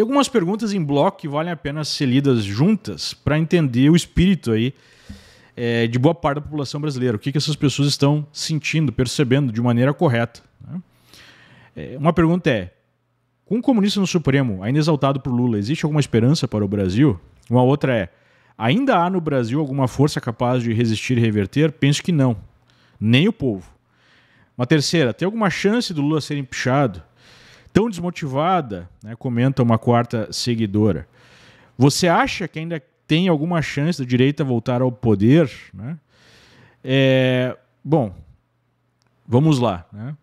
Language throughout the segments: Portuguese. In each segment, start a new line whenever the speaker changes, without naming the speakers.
Tem algumas perguntas em bloco que valem a pena ser lidas juntas para entender o espírito aí é, de boa parte da população brasileira. O que, que essas pessoas estão sentindo, percebendo de maneira correta. Né? É, uma pergunta é: com o comunista no Supremo, ainda exaltado por Lula, existe alguma esperança para o Brasil? Uma outra é: ainda há no Brasil alguma força capaz de resistir e reverter? Penso que não. Nem o povo. Uma terceira: tem alguma chance do Lula ser empichado? tão desmotivada, né, comenta uma quarta seguidora. Você acha que ainda tem alguma chance da direita voltar ao poder? Né? É, bom, vamos lá. Né?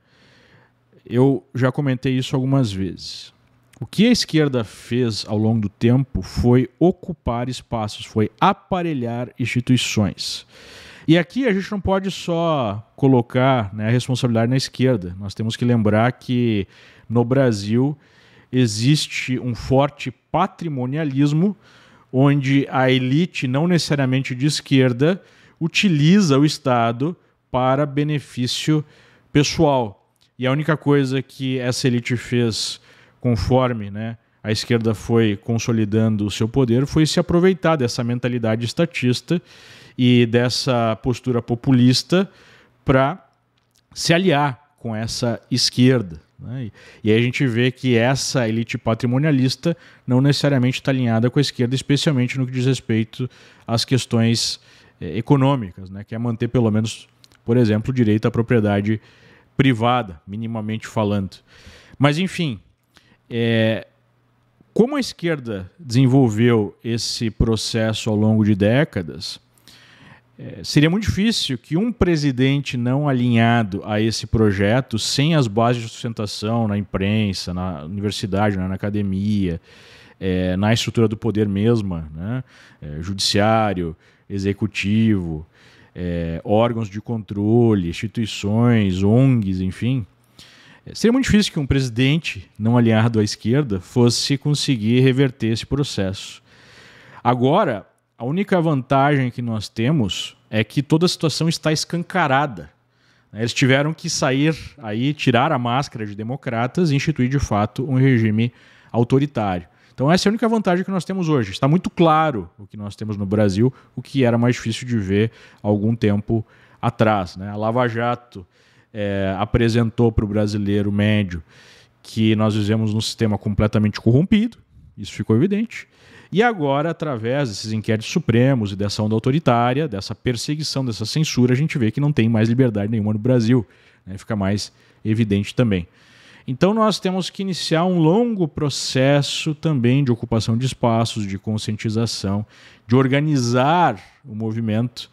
Eu já comentei isso algumas vezes. O que a esquerda fez ao longo do tempo foi ocupar espaços, foi aparelhar instituições. E aqui a gente não pode só colocar né, a responsabilidade na esquerda. Nós temos que lembrar que no Brasil existe um forte patrimonialismo onde a elite, não necessariamente de esquerda, utiliza o Estado para benefício pessoal. E a única coisa que essa elite fez conforme né, a esquerda foi consolidando o seu poder foi se aproveitar dessa mentalidade estatista e dessa postura populista para se aliar com essa esquerda. Né? E aí a gente vê que essa elite patrimonialista não necessariamente está alinhada com a esquerda, especialmente no que diz respeito às questões eh, econômicas, né? que é manter pelo menos, por exemplo, o direito à propriedade privada, minimamente falando. Mas enfim, é, como a esquerda desenvolveu esse processo ao longo de décadas, é, seria muito difícil que um presidente não alinhado a esse projeto, sem as bases de sustentação na imprensa, na universidade, né, na academia, é, na estrutura do poder mesma, né, é, judiciário, executivo, é, órgãos de controle, instituições, ONGs, enfim, é, seria muito difícil que um presidente não alinhado à esquerda fosse conseguir reverter esse processo. Agora, a única vantagem que nós temos é que toda a situação está escancarada. Eles tiveram que sair aí, tirar a máscara de democratas e instituir de fato um regime autoritário. Então essa é a única vantagem que nós temos hoje. Está muito claro o que nós temos no Brasil, o que era mais difícil de ver algum tempo atrás. Né? A Lava Jato é, apresentou para o brasileiro médio que nós vivemos num sistema completamente corrompido, isso ficou evidente. E agora, através desses inquéritos supremos e dessa onda autoritária, dessa perseguição, dessa censura, a gente vê que não tem mais liberdade nenhuma no Brasil. Né? Fica mais evidente também. Então, nós temos que iniciar um longo processo também de ocupação de espaços, de conscientização, de organizar o movimento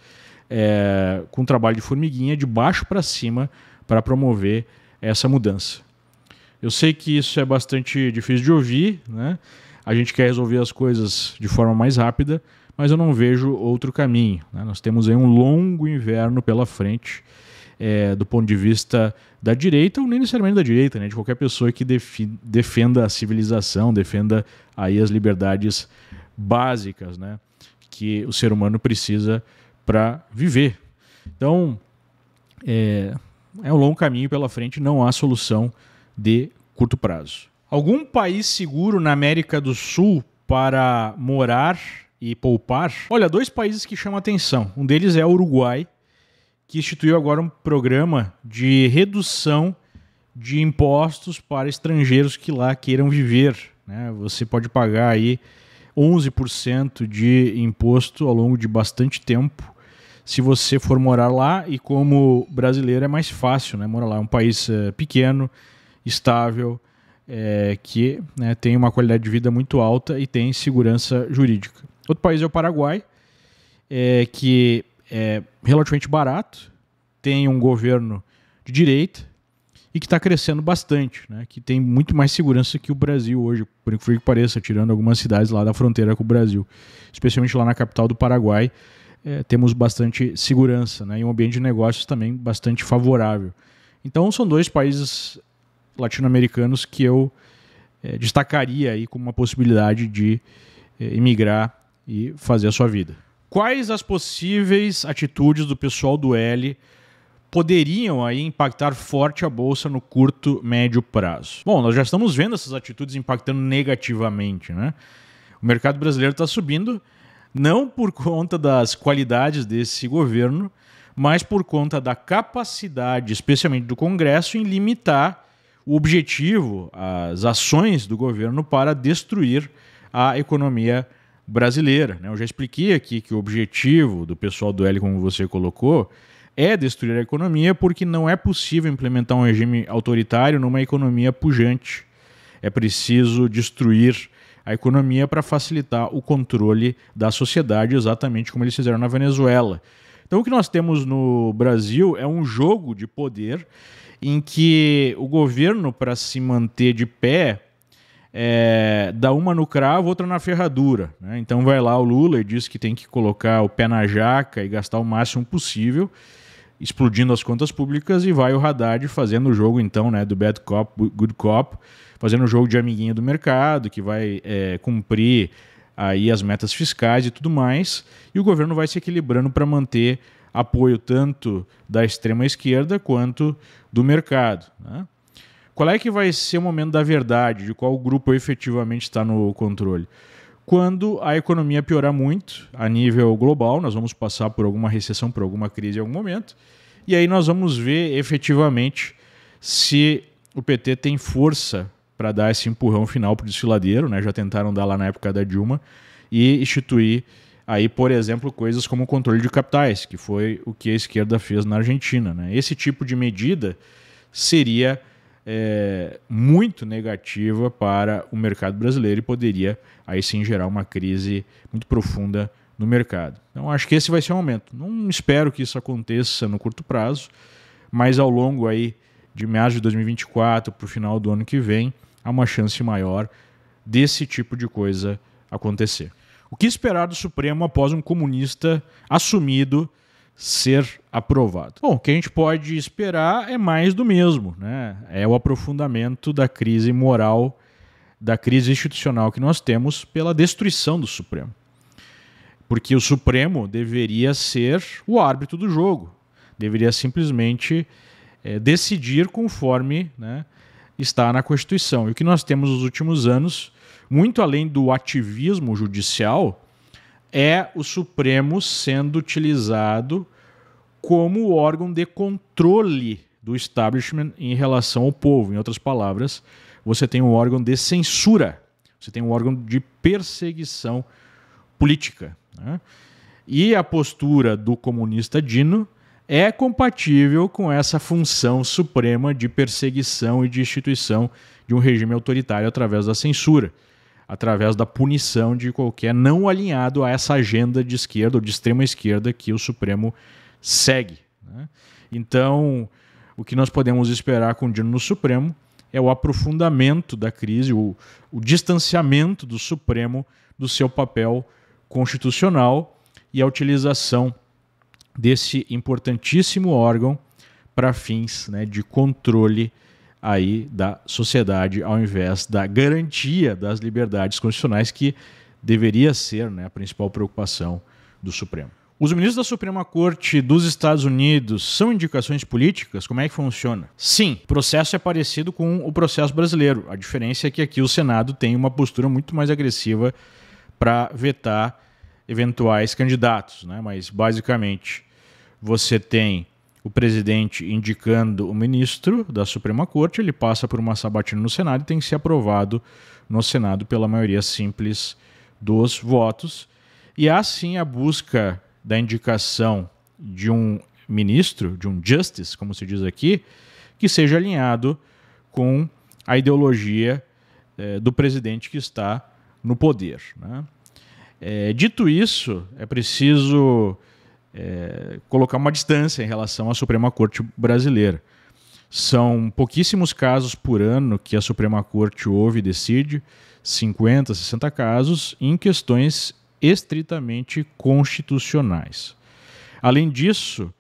é, com trabalho de formiguinha, de baixo para cima, para promover essa mudança. Eu sei que isso é bastante difícil de ouvir, né? A gente quer resolver as coisas de forma mais rápida, mas eu não vejo outro caminho. Né? Nós temos aí um longo inverno pela frente. É, do ponto de vista da direita, ou nem necessariamente da direita, né? de qualquer pessoa que defenda a civilização, defenda aí as liberdades básicas né? que o ser humano precisa para viver. Então, é, é um longo caminho pela frente, não há solução de curto prazo. Algum país seguro na América do Sul para morar e poupar? Olha, dois países que chamam atenção. Um deles é o Uruguai, que instituiu agora um programa de redução de impostos para estrangeiros que lá queiram viver. Né? Você pode pagar aí 11% de imposto ao longo de bastante tempo se você for morar lá e como brasileiro é mais fácil, né? Morar lá é um país eh, pequeno, estável, é, que né, tem uma qualidade de vida muito alta e tem segurança jurídica. Outro país é o Paraguai, é, que é relativamente barato, tem um governo de direita e que está crescendo bastante, né, que tem muito mais segurança que o Brasil hoje, por incrível que pareça, tirando algumas cidades lá da fronteira com o Brasil, especialmente lá na capital do Paraguai. É, temos bastante segurança né, e um ambiente de negócios também bastante favorável. Então, são dois países latino-americanos que eu é, destacaria aí como uma possibilidade de é, emigrar e fazer a sua vida. Quais as possíveis atitudes do pessoal do L poderiam aí impactar forte a bolsa no curto, médio prazo? Bom, nós já estamos vendo essas atitudes impactando negativamente, né? O mercado brasileiro está subindo não por conta das qualidades desse governo, mas por conta da capacidade, especialmente do Congresso, em limitar o objetivo, as ações do governo para destruir a economia brasileira. Né? Eu já expliquei aqui que o objetivo do pessoal do L, como você colocou, é destruir a economia porque não é possível implementar um regime autoritário numa economia pujante. É preciso destruir a economia para facilitar o controle da sociedade, exatamente como eles fizeram na Venezuela. Então, o que nós temos no Brasil é um jogo de poder em que o governo, para se manter de pé, é, dá uma no cravo, outra na ferradura. Né? Então, vai lá o Lula e diz que tem que colocar o pé na jaca e gastar o máximo possível explodindo as contas públicas e vai o Haddad fazendo o jogo então, né, do bad cop, good cop, fazendo o jogo de amiguinho do mercado, que vai é, cumprir aí as metas fiscais e tudo mais, e o governo vai se equilibrando para manter apoio tanto da extrema esquerda quanto do mercado. Né? Qual é que vai ser o momento da verdade, de qual grupo efetivamente está no controle? Quando a economia piorar muito a nível global, nós vamos passar por alguma recessão, por alguma crise em algum momento, e aí nós vamos ver efetivamente se o PT tem força para dar esse empurrão final para o desfiladeiro, né? Já tentaram dar lá na época da Dilma e instituir aí, por exemplo, coisas como o controle de capitais, que foi o que a esquerda fez na Argentina, né? Esse tipo de medida seria é, muito negativa para o mercado brasileiro e poderia aí sim gerar uma crise muito profunda no mercado. Então acho que esse vai ser o um momento. Não espero que isso aconteça no curto prazo, mas ao longo aí de meados de 2024 para o final do ano que vem, há uma chance maior desse tipo de coisa acontecer. O que esperar do Supremo após um comunista assumido ser aprovado? Bom, o que a gente pode esperar é mais do mesmo, né? É o aprofundamento da crise moral, da crise institucional que nós temos pela destruição do Supremo. Porque o Supremo deveria ser o árbitro do jogo, deveria simplesmente é, decidir conforme né, está na Constituição. E o que nós temos nos últimos anos, muito além do ativismo judicial, é o Supremo sendo utilizado como órgão de controle do establishment em relação ao povo. Em outras palavras, você tem um órgão de censura, você tem um órgão de perseguição política. Né? E a postura do comunista Dino é compatível com essa função suprema de perseguição e de instituição de um regime autoritário através da censura, através da punição de qualquer não alinhado a essa agenda de esquerda ou de extrema esquerda que o Supremo segue. Né? Então, o que nós podemos esperar com o Dino no Supremo é o aprofundamento da crise, o, o distanciamento do Supremo do seu papel constitucional e a utilização desse importantíssimo órgão para fins né, de controle aí da sociedade, ao invés da garantia das liberdades constitucionais que deveria ser né, a principal preocupação do Supremo. Os ministros da Suprema Corte dos Estados Unidos são indicações políticas? Como é que funciona? Sim, o processo é parecido com o processo brasileiro. A diferença é que aqui o Senado tem uma postura muito mais agressiva para vetar eventuais candidatos, né? mas basicamente você tem o presidente indicando o ministro da Suprema Corte, ele passa por uma sabatina no Senado e tem que ser aprovado no Senado pela maioria simples dos votos. E há sim a busca da indicação de um ministro, de um justice, como se diz aqui, que seja alinhado com a ideologia eh, do presidente que está no poder. Né? É, dito isso, é preciso é, colocar uma distância em relação à Suprema Corte brasileira. São pouquíssimos casos por ano que a Suprema Corte ouve e decide, 50, 60 casos, em questões estritamente constitucionais. Além disso,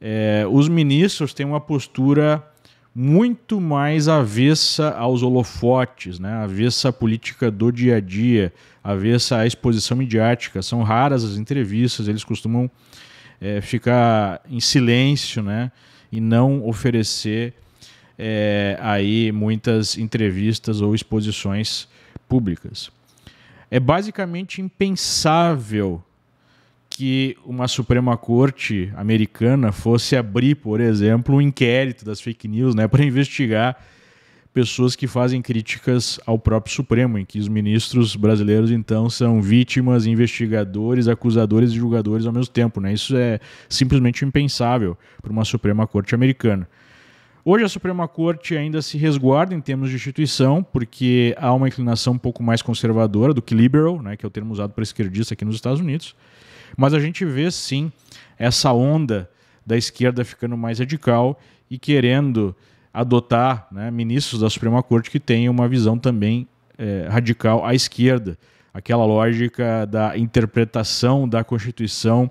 é, os ministros têm uma postura muito mais avessa aos holofotes, né? avessa à política do dia a dia, avessa à exposição midiática. São raras as entrevistas, eles costumam é, ficar em silêncio né? e não oferecer é, aí muitas entrevistas ou exposições públicas. É basicamente impensável que uma Suprema Corte americana fosse abrir, por exemplo, um inquérito das fake news, né, para investigar pessoas que fazem críticas ao próprio Supremo, em que os ministros brasileiros então são vítimas, investigadores, acusadores e julgadores ao mesmo tempo, né? Isso é simplesmente impensável para uma Suprema Corte americana. Hoje a Suprema Corte ainda se resguarda em termos de instituição, porque há uma inclinação um pouco mais conservadora do que liberal, né, que é o termo usado para esquerdista aqui nos Estados Unidos. Mas a gente vê sim essa onda da esquerda ficando mais radical e querendo adotar né, ministros da Suprema Corte que tenham uma visão também é, radical à esquerda, aquela lógica da interpretação da Constituição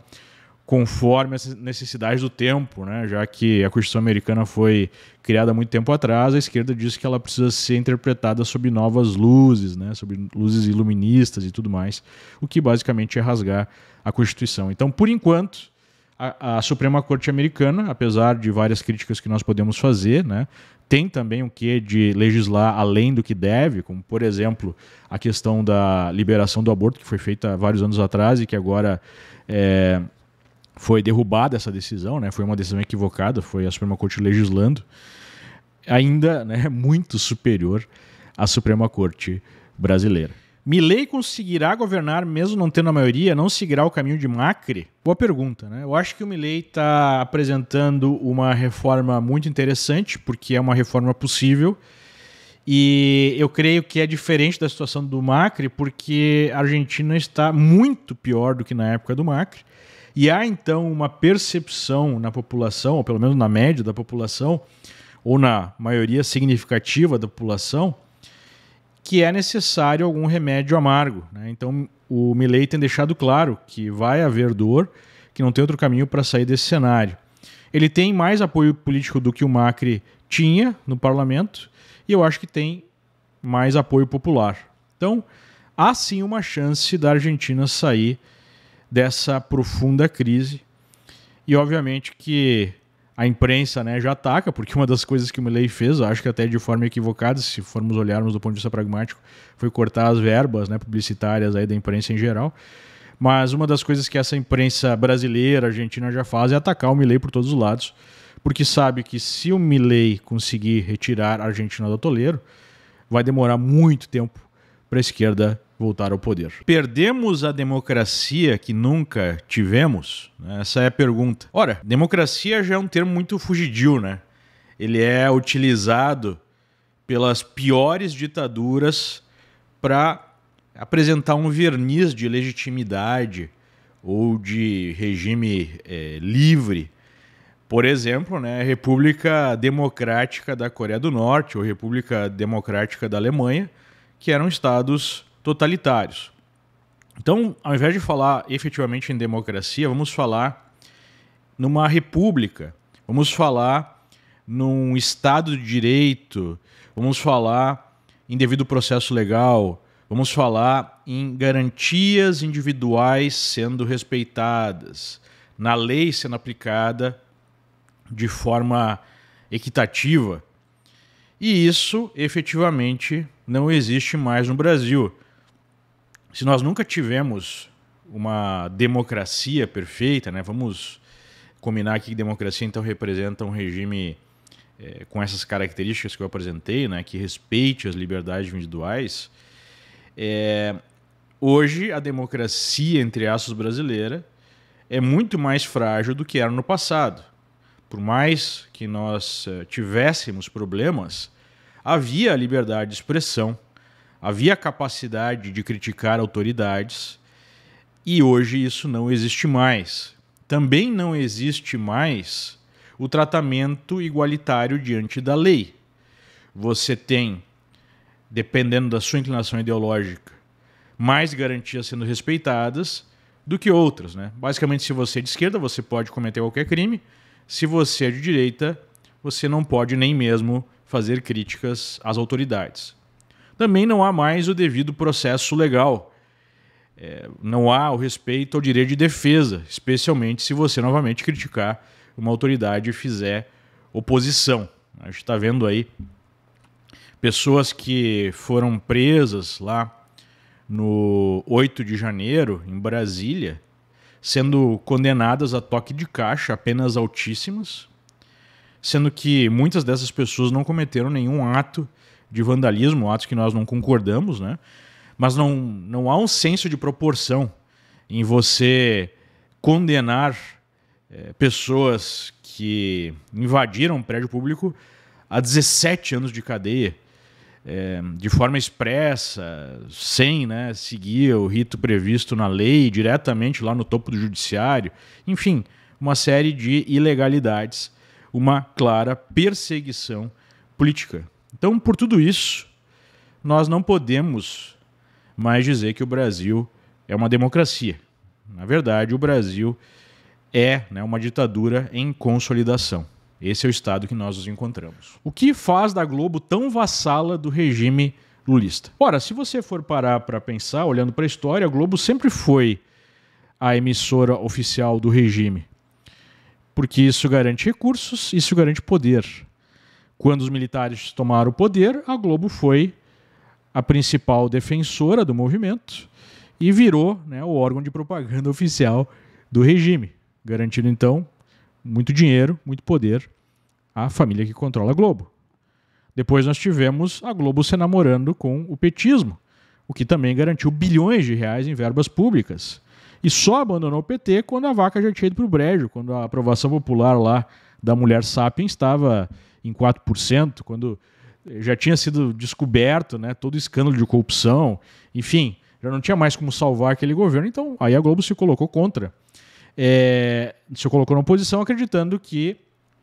conforme as necessidades do tempo, né? já que a Constituição americana foi criada há muito tempo atrás, a esquerda diz que ela precisa ser interpretada sob novas luzes, né? sob luzes iluministas e tudo mais, o que basicamente é rasgar a Constituição. Então, por enquanto, a, a Suprema Corte Americana, apesar de várias críticas que nós podemos fazer, né? tem também o que de legislar além do que deve, como por exemplo a questão da liberação do aborto que foi feita vários anos atrás e que agora é, foi derrubada essa decisão, né? Foi uma decisão equivocada, foi a Suprema Corte legislando, ainda né, muito superior à Suprema Corte brasileira. Milley conseguirá governar mesmo não tendo a maioria? Não seguirá o caminho de Macri? Boa pergunta, né? Eu acho que o Milley está apresentando uma reforma muito interessante, porque é uma reforma possível. E eu creio que é diferente da situação do Macri, porque a Argentina está muito pior do que na época do Macri. E há então uma percepção na população, ou pelo menos na média da população, ou na maioria significativa da população, que é necessário algum remédio amargo. Né? Então o Milley tem deixado claro que vai haver dor, que não tem outro caminho para sair desse cenário. Ele tem mais apoio político do que o Macri tinha no parlamento e eu acho que tem mais apoio popular. Então há sim uma chance da Argentina sair dessa profunda crise. E obviamente que a imprensa né, já ataca, porque uma das coisas que o Milley fez, acho que até de forma equivocada, se formos olharmos do ponto de vista pragmático, foi cortar as verbas né, publicitárias aí da imprensa em geral. Mas uma das coisas que essa imprensa brasileira, argentina, já faz é atacar o Milley por todos os lados, porque sabe que se o Milley conseguir retirar a Argentina do atoleiro, vai demorar muito tempo para a esquerda voltar ao poder. Perdemos a democracia que nunca tivemos? Essa é a pergunta. Ora, democracia já é um termo muito fugidio, né? Ele é utilizado pelas piores ditaduras para apresentar um verniz de legitimidade ou de regime é, livre. Por exemplo, né, República Democrática da Coreia do Norte ou República Democrática da Alemanha, que eram estados totalitários. Então, ao invés de falar efetivamente em democracia, vamos falar numa república, vamos falar num Estado de direito, vamos falar em devido processo legal, vamos falar em garantias individuais sendo respeitadas, na lei sendo aplicada de forma equitativa. E isso efetivamente não existe mais no Brasil se nós nunca tivemos uma democracia perfeita, né? Vamos combinar aqui que democracia então representa um regime é, com essas características que eu apresentei, né? Que respeite as liberdades individuais. É, hoje a democracia entre aspas brasileira é muito mais frágil do que era no passado. Por mais que nós eh, tivéssemos problemas, havia a liberdade de expressão havia capacidade de criticar autoridades e hoje isso não existe mais. Também não existe mais o tratamento igualitário diante da lei. Você tem, dependendo da sua inclinação ideológica, mais garantias sendo respeitadas do que outras. Né? Basicamente, se você é de esquerda, você pode cometer qualquer crime. Se você é de direita, você não pode nem mesmo fazer críticas às autoridades também não há mais o devido processo legal. É, não há o respeito ao direito de defesa, especialmente se você novamente criticar uma autoridade e fizer oposição. A gente está vendo aí pessoas que foram presas lá no 8 de janeiro, em Brasília, sendo condenadas a toque de caixa, apenas altíssimas, sendo que muitas dessas pessoas não cometeram nenhum ato de vandalismo, atos que nós não concordamos, né? Mas não, não há um senso de proporção em você condenar é, pessoas que invadiram um prédio público a 17 anos de cadeia, é, de forma expressa, sem né, seguir o rito previsto na lei, diretamente lá no topo do judiciário. Enfim, uma série de ilegalidades, uma clara perseguição política. Então, por tudo isso, nós não podemos mais dizer que o Brasil é uma democracia. Na verdade, o Brasil é né, uma ditadura em consolidação. Esse é o estado que nós nos encontramos. O que faz da Globo tão vassala do regime lulista? Ora, se você for parar para pensar, olhando para a história, a Globo sempre foi a emissora oficial do regime. Porque isso garante recursos, isso garante poder. Quando os militares tomaram o poder, a Globo foi a principal defensora do movimento e virou né, o órgão de propaganda oficial do regime, garantindo então muito dinheiro, muito poder à família que controla a Globo. Depois nós tivemos a Globo se namorando com o petismo, o que também garantiu bilhões de reais em verbas públicas. E só abandonou o PT quando a vaca já tinha ido para o brejo, quando a aprovação popular lá da mulher Sapiens estava em 4%, quando já tinha sido descoberto né, todo o escândalo de corrupção, enfim, já não tinha mais como salvar aquele governo, então aí a Globo se colocou contra. É, se colocou na oposição acreditando que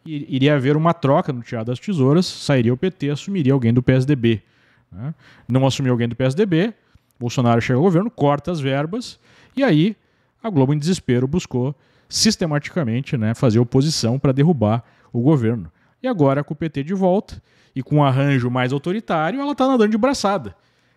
iria haver uma troca no Teatro das Tesouras, sairia o PT, assumiria alguém do PSDB. Né? Não assumiu alguém do PSDB, Bolsonaro chega ao governo, corta as verbas, e aí a Globo, em desespero, buscou sistematicamente né, fazer oposição para derrubar o governo. E agora, com o PT de volta e com um arranjo mais autoritário, ela está nadando de braçada.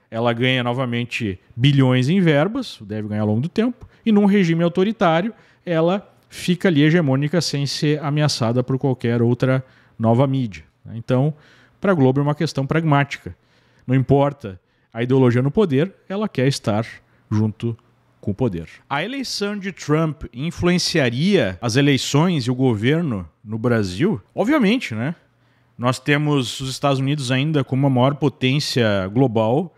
Ela ganha novamente bilhões em verbas, deve ganhar ao longo do tempo, e num regime autoritário, ela fica ali hegemônica sem ser ameaçada por qualquer outra nova mídia. Então, para a Globo é uma questão pragmática. Não importa a ideologia no poder, ela quer estar junto com o poder. A eleição de Trump influenciaria as eleições e o governo no Brasil? Obviamente, né? Nós temos os Estados Unidos ainda como a maior potência global,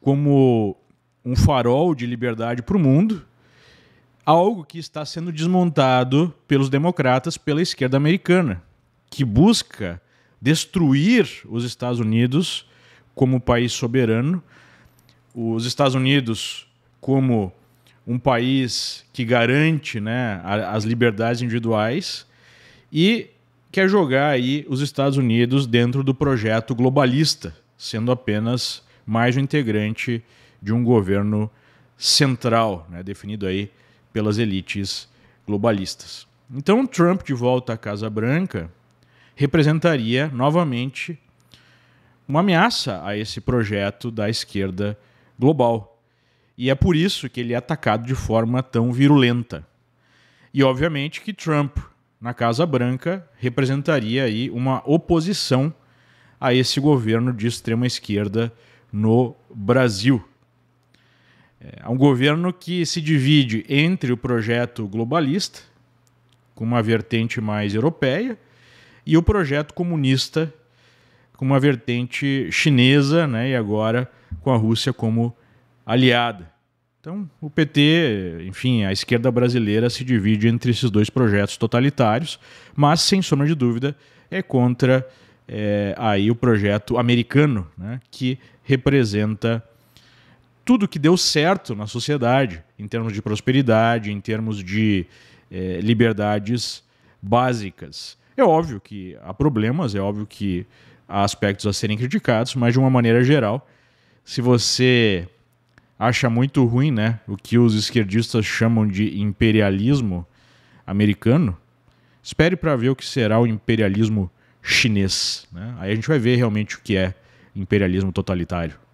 como um farol de liberdade para o mundo, algo que está sendo desmontado pelos democratas pela esquerda americana, que busca destruir os Estados Unidos como país soberano, os Estados Unidos como um país que garante né, as liberdades individuais e quer jogar aí os Estados Unidos dentro do projeto globalista, sendo apenas mais um integrante de um governo central, né, definido aí pelas elites globalistas. Então, Trump de volta à Casa Branca representaria novamente uma ameaça a esse projeto da esquerda global. E é por isso que ele é atacado de forma tão virulenta. E obviamente que Trump na Casa Branca representaria aí uma oposição a esse governo de extrema esquerda no Brasil. É um governo que se divide entre o projeto globalista, com uma vertente mais europeia, e o projeto comunista, com uma vertente chinesa, né, e agora com a Rússia como aliada. Então, o PT, enfim, a esquerda brasileira se divide entre esses dois projetos totalitários, mas, sem sombra de dúvida, é contra é, aí o projeto americano, né, que representa tudo que deu certo na sociedade, em termos de prosperidade, em termos de é, liberdades básicas. É óbvio que há problemas, é óbvio que há aspectos a serem criticados, mas de uma maneira geral, se você acha muito ruim, né? O que os esquerdistas chamam de imperialismo americano. Espere para ver o que será o imperialismo chinês. Né? Aí a gente vai ver realmente o que é imperialismo totalitário.